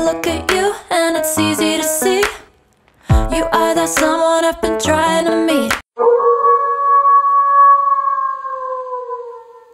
look at you and it's easy to see You are that someone I've been trying to meet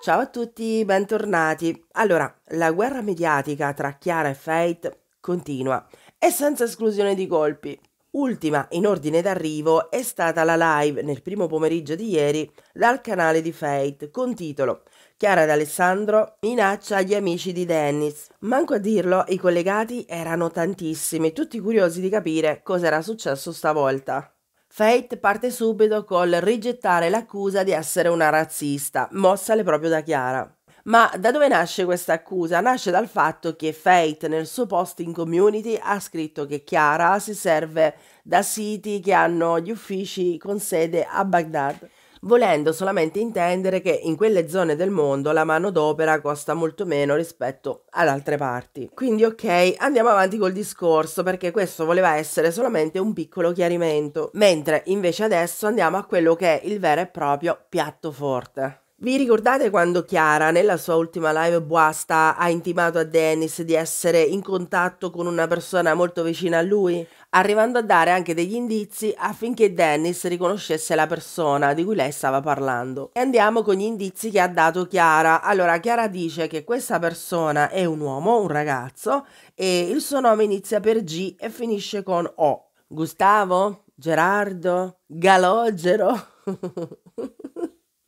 Ciao a tutti, bentornati. Allora, la guerra mediatica tra Chiara e Fate continua e senza esclusione di colpi. Ultima in ordine d'arrivo è stata la live nel primo pomeriggio di ieri dal canale di Fate con titolo Chiara d'Alessandro minaccia gli amici di Dennis. Manco a dirlo, i collegati erano tantissimi, tutti curiosi di capire cosa era successo stavolta. Fate parte subito col rigettare l'accusa di essere una razzista, mossale proprio da Chiara. Ma da dove nasce questa accusa? Nasce dal fatto che Fate nel suo post in community ha scritto che Chiara si serve da siti che hanno gli uffici con sede a Baghdad, volendo solamente intendere che in quelle zone del mondo la manodopera costa molto meno rispetto ad altre parti. Quindi ok, andiamo avanti col discorso perché questo voleva essere solamente un piccolo chiarimento, mentre invece adesso andiamo a quello che è il vero e proprio piatto forte. Vi ricordate quando Chiara, nella sua ultima live Buasta, ha intimato a Dennis di essere in contatto con una persona molto vicina a lui? Arrivando a dare anche degli indizi affinché Dennis riconoscesse la persona di cui lei stava parlando. E andiamo con gli indizi che ha dato Chiara. Allora, Chiara dice che questa persona è un uomo, un ragazzo, e il suo nome inizia per G e finisce con O. Gustavo? Gerardo? Galogero?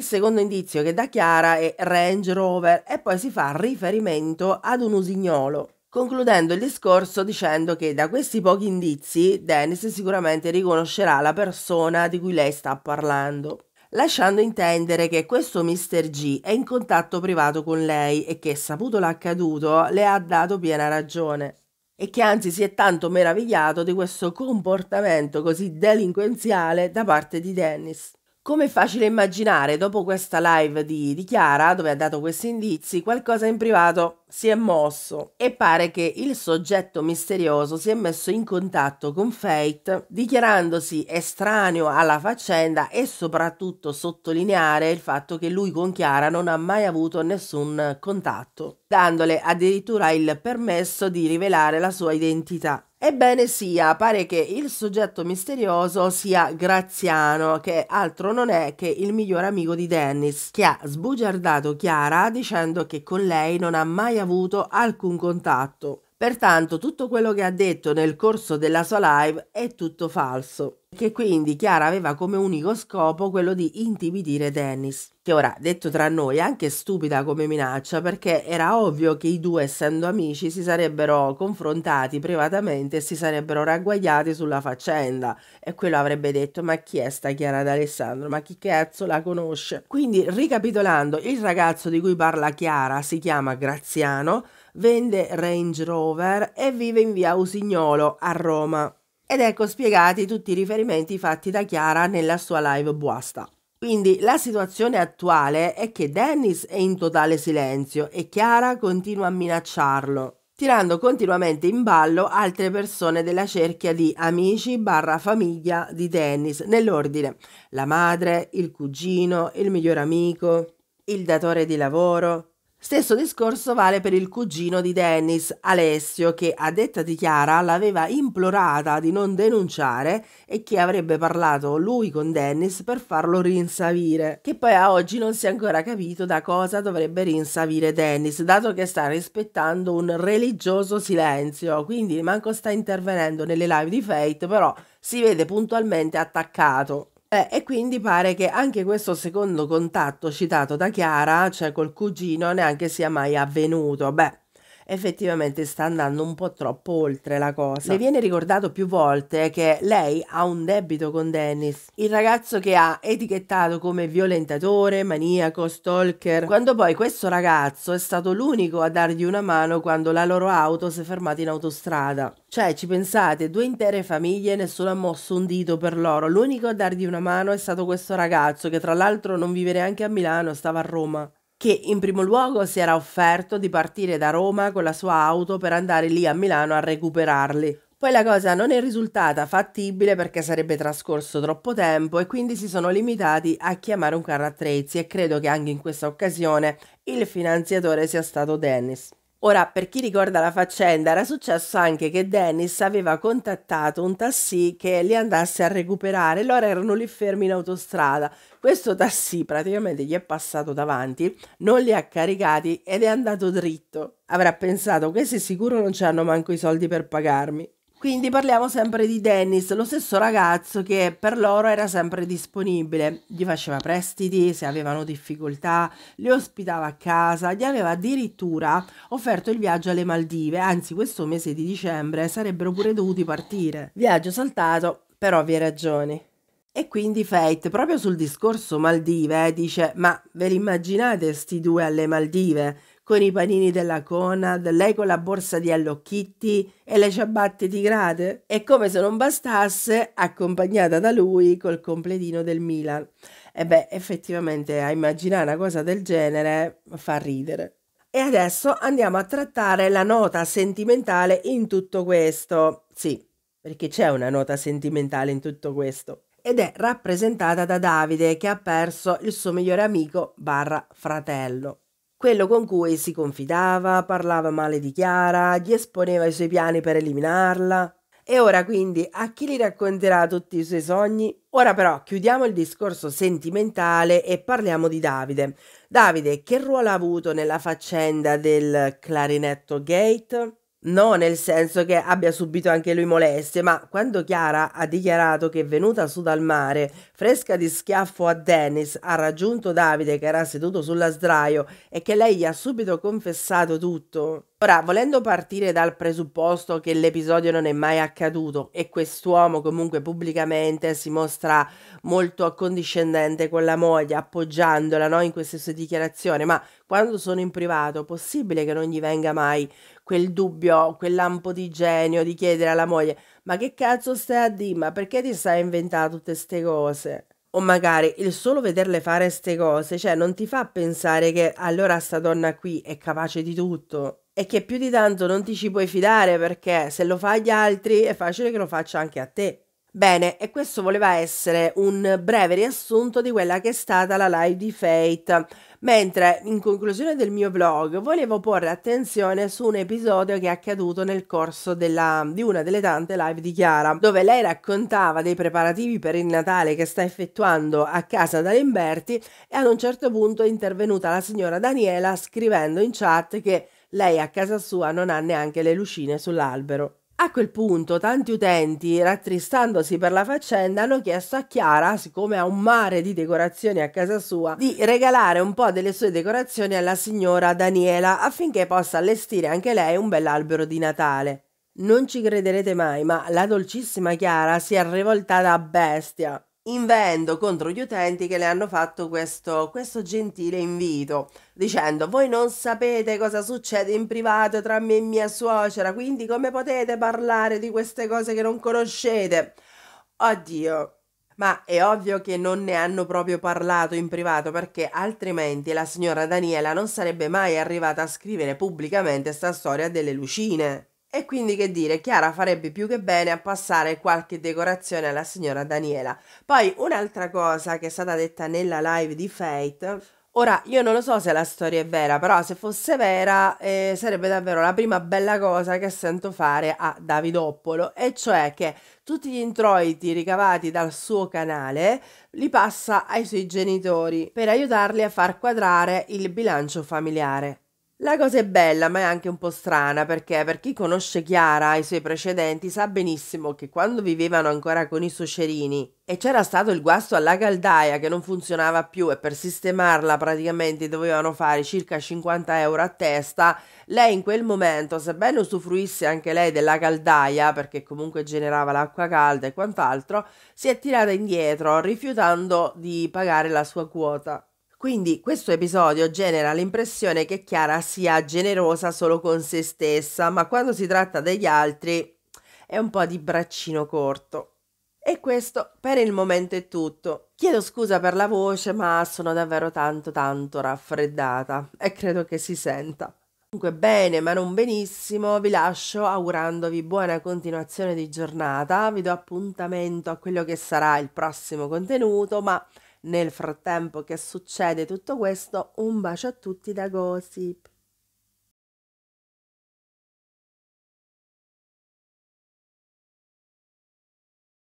Il secondo indizio che dà Chiara è Range Rover e poi si fa riferimento ad un usignolo. Concludendo il discorso dicendo che da questi pochi indizi Dennis sicuramente riconoscerà la persona di cui lei sta parlando lasciando intendere che questo Mr. G è in contatto privato con lei e che, saputo l'accaduto, le ha dato piena ragione e che anzi si è tanto meravigliato di questo comportamento così delinquenziale da parte di Dennis. Come è facile immaginare, dopo questa live di, di, Chiara, dove ha dato questi indizi, qualcosa in privato si è mosso e pare che il soggetto misterioso si è messo in contatto con Fate, dichiarandosi estraneo alla faccenda e soprattutto sottolineare il fatto che lui con Chiara non ha mai avuto nessun contatto, dandole addirittura il permesso di rivelare la sua identità. Ebbene sia, pare che il soggetto misterioso sia Graziano, che altro non è che il miglior amico di Dennis, che ha sbugiardato Chiara dicendo che con lei non ha mai avuto alcun contatto. Pertanto tutto quello che ha detto nel corso della sua live è tutto falso che quindi Chiara aveva come unico scopo quello di intimidire Dennis, che ora, detto tra noi, è anche stupida come minaccia perché era ovvio che i due, essendo amici, si sarebbero confrontati privatamente e si sarebbero ragguagliati sulla faccenda e quello avrebbe detto ma chi è sta Chiara d'Alessandro, ma chi cazzo la conosce? Quindi, ricapitolando, il ragazzo di cui parla Chiara si chiama Graziano, vende Range Rover e vive in via Usignolo a Roma. Ed ecco spiegati tutti i riferimenti fatti da Chiara nella sua live Buasta. Quindi la situazione attuale è che Dennis è in totale silenzio e Chiara continua a minacciarlo, tirando continuamente in ballo altre persone della cerchia di amici barra famiglia di Dennis, nell'ordine la madre, il cugino, il miglior amico, il datore di lavoro, Stesso discorso vale per il cugino di Dennis, Alessio, che a detta di Chiara l'aveva implorata di non denunciare e che avrebbe parlato lui con Dennis per farlo rinsavire, che poi a oggi non si è ancora capito da cosa dovrebbe rinsavire Dennis, dato che sta rispettando un religioso silenzio, quindi manco sta intervenendo nelle live di Fate, però si vede puntualmente attaccato. Eh, e quindi pare che anche questo secondo contatto citato da Chiara, cioè col cugino, neanche sia mai avvenuto. Beh, effettivamente sta andando un po' troppo oltre la cosa. Le viene ricordato più volte che lei ha un debito con Dennis, il ragazzo che ha etichettato come violentatore, maniaco, stalker, quando poi questo ragazzo è stato l'unico a dargli una mano quando la loro auto si è fermata in autostrada. Cioè, ci pensate, due intere famiglie, nessuno ha mosso un dito per loro. L'unico a dargli una mano è stato questo ragazzo, che tra l'altro non vive neanche a Milano, stava a Roma che in primo luogo si era offerto di partire da Roma con la sua auto per andare lì a Milano a recuperarli. Poi la cosa non è risultata fattibile perché sarebbe trascorso troppo tempo e quindi si sono limitati a chiamare un carro attrezzi e credo che anche in questa occasione il finanziatore sia stato Dennis. Ora, per chi ricorda la faccenda, era successo anche che Dennis aveva contattato un tassì che li andasse a recuperare, loro erano lì fermi in autostrada. Questo tassì praticamente gli è passato davanti, non li ha caricati ed è andato dritto. Avrà pensato, questi sicuro non ci hanno manco i soldi per pagarmi. Quindi parliamo sempre di Dennis, lo stesso ragazzo che per loro era sempre disponibile, gli faceva prestiti se avevano difficoltà, li ospitava a casa, gli aveva addirittura offerto il viaggio alle Maldive, anzi questo mese di dicembre sarebbero pure dovuti partire. Viaggio saltato per ovvie ragioni. E quindi Fate, proprio sul discorso Maldive, dice: Ma ve li immaginate sti due alle Maldive? con i panini della Conad, lei con la borsa di Hello Kitty e le ciabatte tigrate? E come se non bastasse, accompagnata da lui col completino del Milan. E beh, effettivamente a immaginare una cosa del genere fa ridere. E adesso andiamo a trattare la nota sentimentale in tutto questo. Sì, perché c'è una nota sentimentale in tutto questo ed è rappresentata da Davide che ha perso il suo migliore amico barra fratello quello con cui si confidava, parlava male di Chiara, gli esponeva i suoi piani per eliminarla. E ora quindi a chi li racconterà tutti i suoi sogni? Ora però chiudiamo il discorso sentimentale e parliamo di Davide. Davide, che ruolo ha avuto nella faccenda del clarinetto gate? No, nel senso che abbia subito anche lui molestie, ma quando Chiara ha dichiarato che venuta su dal mare, fresca di schiaffo a Dennis, ha raggiunto Davide che era seduto sulla sdraio e che lei gli ha subito confessato tutto, Ora, volendo partire dal presupposto che l'episodio non è mai accaduto e quest'uomo comunque pubblicamente si mostra molto accondiscendente con la moglie, appoggiandola no, in queste sue dichiarazioni, ma quando sono in privato, possibile che non gli venga mai quel dubbio, quel lampo di genio di chiedere alla moglie ma che cazzo stai a dire, ma perché ti stai inventando tutte queste cose? O magari il solo vederle fare ste cose, cioè non ti fa pensare che allora sta donna qui è capace di tutto e che più di tanto non ti ci puoi fidare perché se lo fa agli altri è facile che lo faccia anche a te. Bene, e questo voleva essere un breve riassunto di quella che è stata la live di Fate. Mentre in conclusione del mio vlog volevo porre attenzione su un episodio che è accaduto nel corso della, di una delle tante live di Chiara, dove lei raccontava dei preparativi per il Natale che sta effettuando a casa da Limberti e ad un certo punto è intervenuta la signora Daniela scrivendo in chat che lei a casa sua non ha neanche le lucine sull'albero. A quel punto tanti utenti, rattristandosi per la faccenda, hanno chiesto a Chiara, siccome ha un mare di decorazioni a casa sua, di regalare un po' delle sue decorazioni alla signora Daniela affinché possa allestire anche lei un bell'albero di Natale. Non ci crederete mai, ma la dolcissima Chiara si è rivoltata a bestia invendo contro gli utenti che le hanno fatto questo, questo gentile invito dicendo voi non sapete cosa succede in privato tra me e mia suocera quindi come potete parlare di queste cose che non conoscete oddio ma è ovvio che non ne hanno proprio parlato in privato perché altrimenti la signora Daniela non sarebbe mai arrivata a scrivere pubblicamente sta storia delle lucine e quindi che dire, Chiara farebbe più che bene a passare qualche decorazione alla signora Daniela. Poi un'altra cosa che è stata detta nella live di Fate. Ora, io non lo so se la storia è vera, però se fosse vera eh, sarebbe davvero la prima bella cosa che sento fare a Davidoppolo, e cioè che tutti gli introiti ricavati dal suo canale li passa ai suoi genitori per aiutarli a far quadrare il bilancio familiare. La cosa è bella, ma è anche un po' strana perché per chi conosce Chiara e i suoi precedenti sa benissimo che quando vivevano ancora con i suocerini e c'era stato il guasto alla caldaia che non funzionava più e per sistemarla praticamente dovevano fare circa 50 euro a testa, lei in quel momento, sebbene usufruisse anche lei della caldaia perché comunque generava l'acqua calda e quant'altro, si è tirata indietro rifiutando di pagare la sua quota. Quindi questo episodio genera l'impressione che Chiara sia generosa solo con se stessa, ma quando si tratta degli altri è un po' di braccino corto. E questo per il momento è tutto. Chiedo scusa per la voce, ma sono davvero tanto tanto raffreddata e credo che si senta. Dunque bene, ma non benissimo, vi lascio augurandovi buona continuazione di giornata, vi do appuntamento a quello che sarà il prossimo contenuto, ma nel frattempo che succede tutto questo, un bacio a tutti da Gossip.